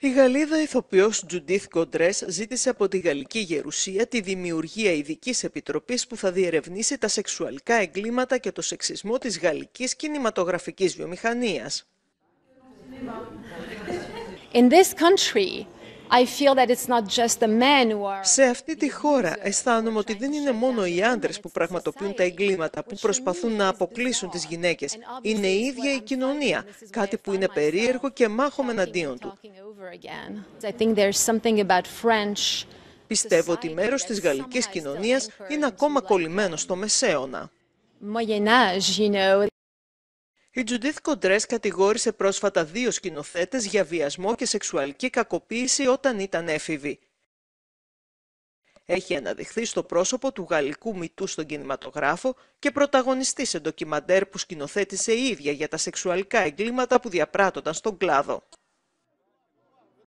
Η Γαλλίδα ηθοποιός Τζουντίθ Κοντρές ζήτησε από τη Γαλλική Γερουσία τη δημιουργία ειδικής επιτροπής που θα διερευνήσει τα σεξουαλικά εγκλήματα και το σεξισμό της γαλλικής κινηματογραφικής βιομηχανίας. Σε αυτή τη χώρα αισθάνομαι ότι δεν είναι μόνο οι άντρες που πραγματοποιούν τα εγκλήματα, που προσπαθούν να αποκλείσουν τις γυναίκες. Είναι η ίδια η κοινωνία, κάτι που είναι περίεργο και μάχομαι εναντίον του. Πιστεύω ότι μέρος της γαλλικής κοινωνίας είναι ακόμα κολλημένο στο μεσαίωνα. Η Τζουντίθ Κοντρές κατηγόρησε πρόσφατα δύο σκηνοθέτες για βιασμό και σεξουαλική κακοποίηση όταν ήταν έφηβη. Έχει αναδειχθεί στο πρόσωπο του γαλλικού μητού στον κινηματογράφο και πρωταγωνιστή σε ντοκιμαντέρ που σκηνοθέτησε η ίδια για τα σεξουαλικά εγκλήματα που διαπράττονταν στον κλάδο.